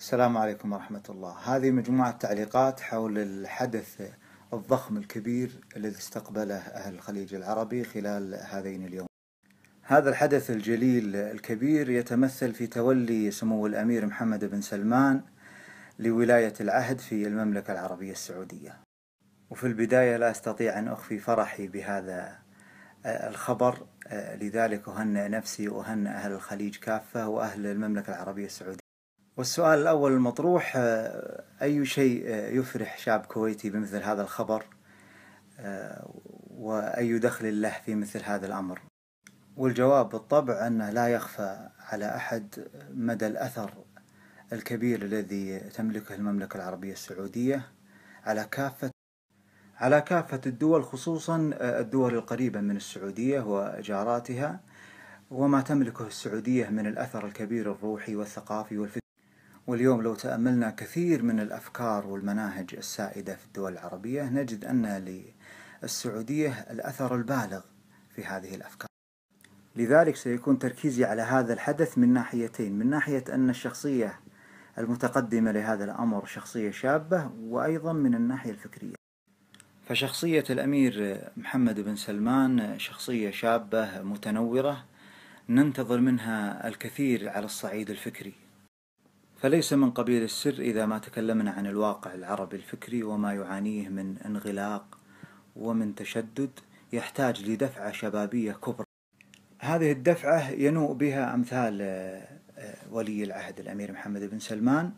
السلام عليكم ورحمة الله هذه مجموعة تعليقات حول الحدث الضخم الكبير الذي استقبله أهل الخليج العربي خلال هذين اليوم هذا الحدث الجليل الكبير يتمثل في تولي سمو الأمير محمد بن سلمان لولاية العهد في المملكة العربية السعودية وفي البداية لا أستطيع أن أخفي فرحي بهذا آه، الخبر آه، لذلك أهنئ نفسي وأهنئ أهل الخليج كافة وأهل المملكة العربية السعودية والسؤال الأول المطروح آه، أي شيء آه، يفرح شعب كويتي بمثل هذا الخبر آه، وأي دخل له في مثل هذا الأمر والجواب بالطبع أنه لا يخفى على أحد مدى الأثر الكبير الذي تملكه المملكة العربية السعودية على كافة على كافة الدول خصوصا الدول القريبة من السعودية وجاراتها وما تملكه السعودية من الأثر الكبير الروحي والثقافي والفكري واليوم لو تأملنا كثير من الأفكار والمناهج السائدة في الدول العربية نجد أن للسعودية الأثر البالغ في هذه الأفكار لذلك سيكون تركيزي على هذا الحدث من ناحيتين من ناحية أن الشخصية المتقدمة لهذا الأمر شخصية شابة وأيضا من الناحية الفكرية فشخصية الأمير محمد بن سلمان شخصية شابة متنورة ننتظر منها الكثير على الصعيد الفكري فليس من قبيل السر إذا ما تكلمنا عن الواقع العربي الفكري وما يعانيه من انغلاق ومن تشدد يحتاج لدفعة شبابية كبرى هذه الدفعة ينوء بها أمثال آه، آه، ولي العهد الأمير محمد بن سلمان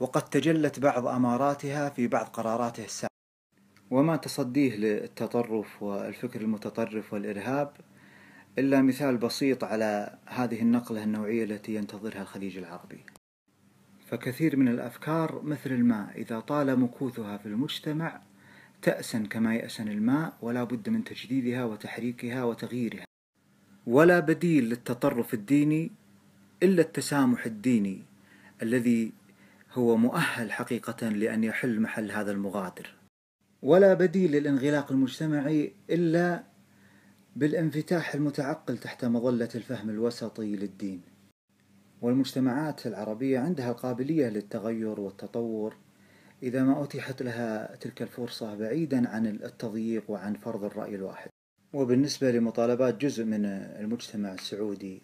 وقد تجلت بعض أماراتها في بعض قراراته السابقة وما تصديه للتطرف والفكر المتطرف والإرهاب إلا مثال بسيط على هذه النقلة النوعية التي ينتظرها الخليج العربي فكثير من الأفكار مثل الماء إذا طال مكوثها في المجتمع تأسن كما يأسن الماء ولا بد من تجديدها وتحريكها وتغييرها ولا بديل للتطرف الديني إلا التسامح الديني الذي هو مؤهل حقيقة لأن يحل محل هذا المغادر ولا بديل للانغلاق المجتمعي إلا بالانفتاح المتعقل تحت مظلة الفهم الوسطي للدين والمجتمعات العربية عندها القابلية للتغير والتطور إذا ما أتيحت لها تلك الفرصة بعيدا عن التضييق وعن فرض الرأي الواحد وبالنسبة لمطالبات جزء من المجتمع السعودي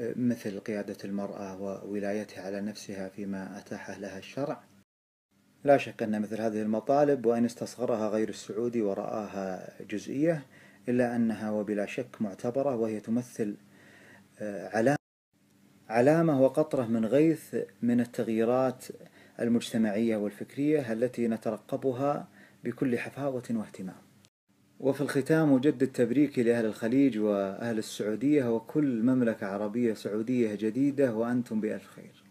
مثل قيادة المرأة وولايتها على نفسها فيما أتاح لها الشرع لا شك أن مثل هذه المطالب وإن استصغرها غير السعودي ورآها جزئية إلا أنها وبلا شك معتبرة وهي تمثل علامة علامة وقطرة من غيث من التغييرات المجتمعية والفكرية التي نترقبها بكل حفاوة واهتمام. وفي الختام أجدد تبريكي لأهل الخليج وأهل السعودية وكل مملكة عربية سعودية جديدة وأنتم بألف خير.